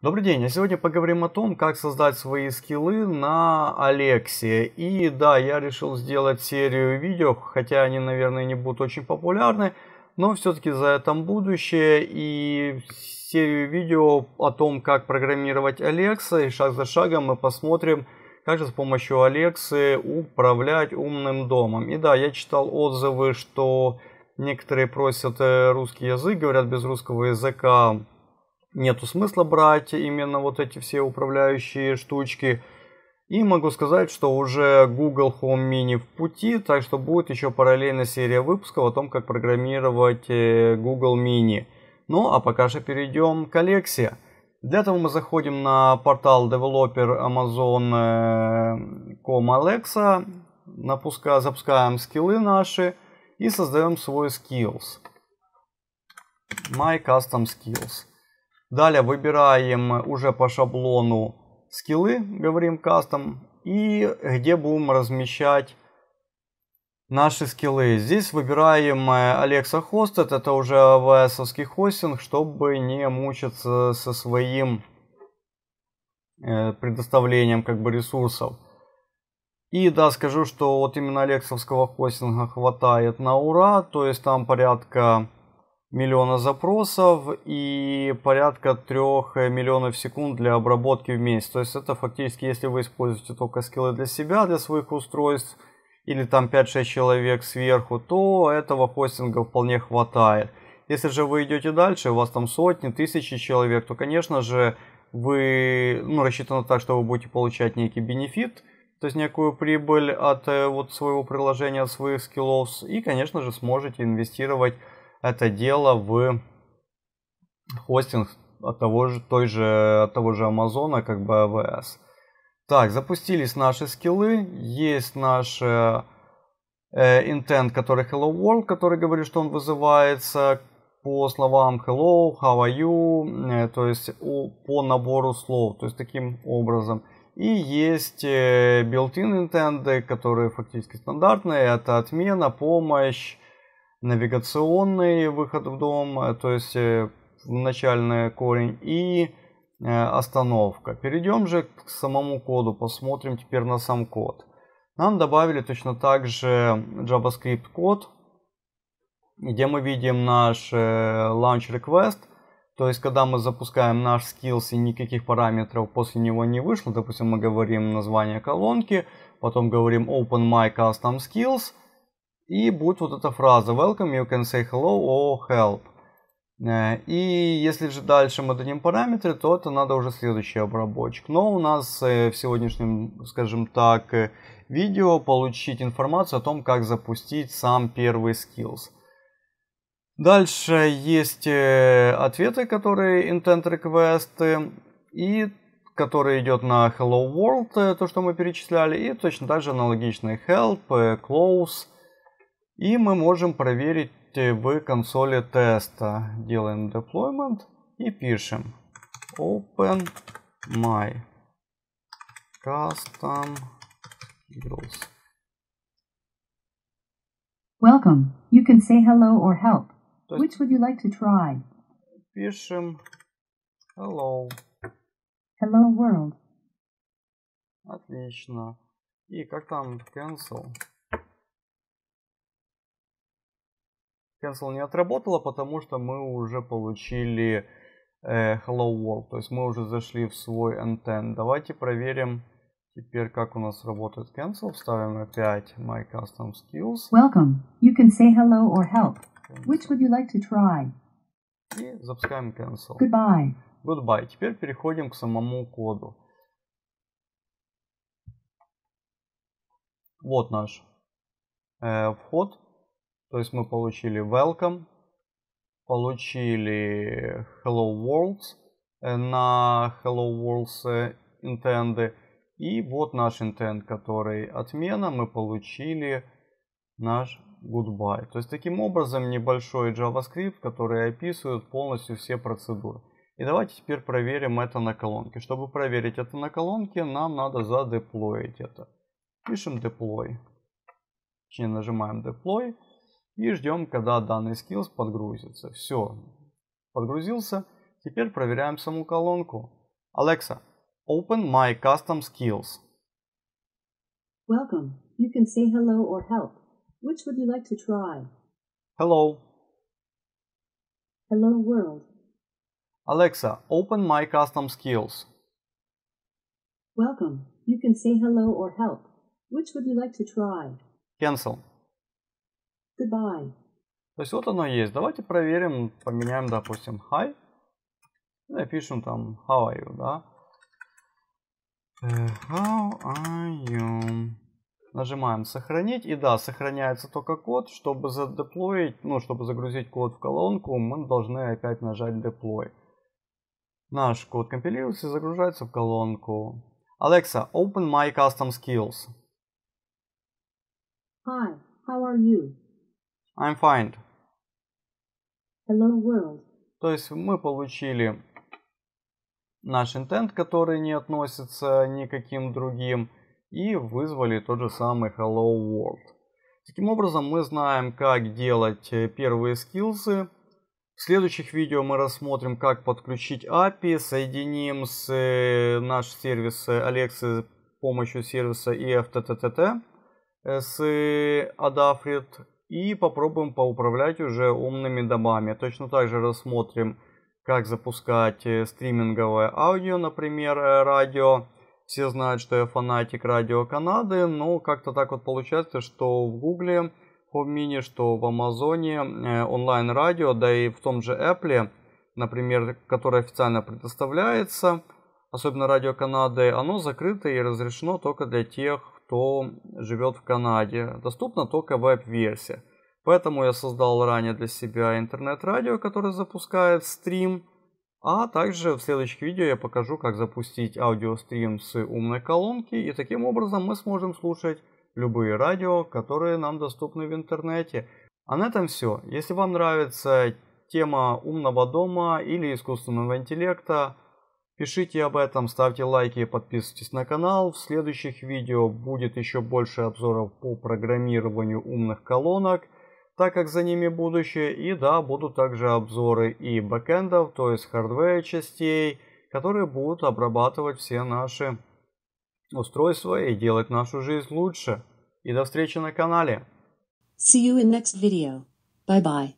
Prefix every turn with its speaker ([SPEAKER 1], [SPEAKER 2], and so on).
[SPEAKER 1] Добрый день, а сегодня поговорим о том, как создать свои скиллы на Алексе. И да, я решил сделать серию видео, хотя они, наверное, не будут очень популярны, но все-таки за это будущее и серию видео о том, как программировать Алекса. И шаг за шагом мы посмотрим, как же с помощью Алексы управлять умным домом. И да, я читал отзывы, что некоторые просят э, русский язык, говорят без русского языка нету смысла брать именно вот эти все управляющие штучки. И могу сказать, что уже Google Home Mini в пути, так что будет еще параллельно серия выпусков о том, как программировать э, Google Mini. Ну а пока же перейдем к Алексе. Для этого мы заходим на портал Developer Amazon.com Alexa, э, напуска, запускаем скиллы наши и создаем свой skills. My Custom Skills. Далее выбираем уже по шаблону скиллы, говорим кастом, и где будем размещать наши скиллы. Здесь выбираем э, Alexa Hosted, это уже AWS-овский хостинг, чтобы не мучиться со своим э, предоставлением как бы ресурсов. И да, скажу, что вот именно алексовского хостинга хватает на ура, то есть там порядка миллиона запросов и порядка 3 миллионов секунд для обработки в месяц. То есть это фактически, если вы используете только скиллы для себя, для своих устройств, или там 5-6 человек сверху, то этого хостинга вполне хватает. Если же вы идете дальше, у вас там сотни, тысячи человек, то, конечно же, вы, ну, рассчитано так, что вы будете получать некий бенефит, то есть некую прибыль от э, вот своего приложения, от своих скиллов, и, конечно же, сможете инвестировать это дело в хостинг от того же, той же, от того же Амазона, как бы AWS. Так, запустились наши скиллы, есть наш э, э, intent, который hello world, который говорит, что он вызывается по словам hello, how are you, э, то есть у, по набору слов, то есть таким образом. И есть э, built-in intent, которые фактически стандартные, это отмена, помощь, навигационный выход в дом, э, то есть э, начальный корень и э, остановка. Перейдем же к самому коду, посмотрим теперь на сам код. Нам добавили точно так же JavaScript код, где мы видим наш launch request, то есть когда мы запускаем наш skills и никаких параметров после него не вышло, допустим, мы говорим название колонки, потом говорим open my custom skills – и будет вот эта фраза welcome, you can say hello or oh, help. Э, и если же дальше мы дадим параметры, то это надо уже следующий обработчик. Но у нас э, в сегодняшнем, скажем так, э, видео получить информацию о том, как запустить сам первый skills. Дальше есть ответы, которые intent request и который идет на hello world, то, что мы перечисляли, и точно так же аналогичные help, close, и мы можем проверить в консоли теста. Делаем deployment и пишем open my custom rules. Welcome. You can say hello or help. Which would you like to try? Пишем hello. Hello world. Отлично. И как там cancel? Cancel не отработала, потому что мы уже получили э, Hello World. То есть мы уже зашли в свой Anten. Давайте проверим теперь, как у нас работает Cancel. Вставим опять My Custom Skills. Welcome. You can say hello or help. Which would you like to try? И запускаем Cancel. Goodbye. Goodbye. Теперь переходим к самому коду. Вот наш э, вход. То есть мы получили welcome, получили hello world э, на hello worlds интенды. Э, И вот наш intent, который отмена, мы получили наш goodbye. То есть таким образом небольшой JavaScript, который описывает полностью все процедуры. И давайте теперь проверим это на колонке. Чтобы проверить это на колонке, нам надо задеплоить это. Пишем deploy. Точнее нажимаем deploy и ждем, когда данный skills подгрузится. Все, подгрузился. Теперь проверяем саму колонку. Alexa, open my custom skills. Welcome. You can say hello or help. Which would you like to try? Hello. Hello world. Alexa, open my custom skills. Welcome. You can say hello or help. Which would you like to try? Cancel. Goodbye. То есть вот оно есть. Давайте проверим, поменяем, допустим, hi. Напишем ну, там how are you, да? Э, how are you? Нажимаем сохранить. И да, сохраняется только код. Чтобы задеплоить, ну, чтобы загрузить код в колонку, мы должны опять нажать deploy. Наш код компилируется и загружается в колонку. Alexa, open my custom skills. Hi, how are you? I'm fine. Hello world. То есть мы получили наш intent, который не относится никаким другим, и вызвали тот же самый hello world. Таким образом, мы знаем, как делать э, первые скилзы. В следующих видео мы рассмотрим, как подключить API, соединим с э, наш сервис э, Alexa с помощью сервиса EFTTT с Adafruit и попробуем поуправлять уже умными домами. Точно так же рассмотрим, как запускать э, стриминговое аудио, например, э, радио. Все знают, что я фанатик радио Канады, но как-то так вот получается, что в Гугле, в Мини, что в Амазоне э, онлайн-радио, да и в том же Apple, например, которое официально предоставляется, особенно радио Канады, оно закрыто и разрешено только для тех кто живет в Канаде, доступна только веб-версия. Поэтому я создал ранее для себя интернет-радио, которое запускает стрим. А также в следующих видео я покажу, как запустить аудиострим с умной колонки. И таким образом мы сможем слушать любые радио, которые нам доступны в интернете. А на этом все. Если вам нравится тема умного дома или искусственного интеллекта, Пишите об этом, ставьте лайки и подписывайтесь на канал. В следующих видео будет еще больше обзоров по программированию умных колонок, так как за ними будущее. И да, будут также обзоры и бэкэндов, то есть хардвея частей, которые будут обрабатывать все наши устройства и делать нашу жизнь лучше. И до встречи на канале. See you in next video. Bye bye.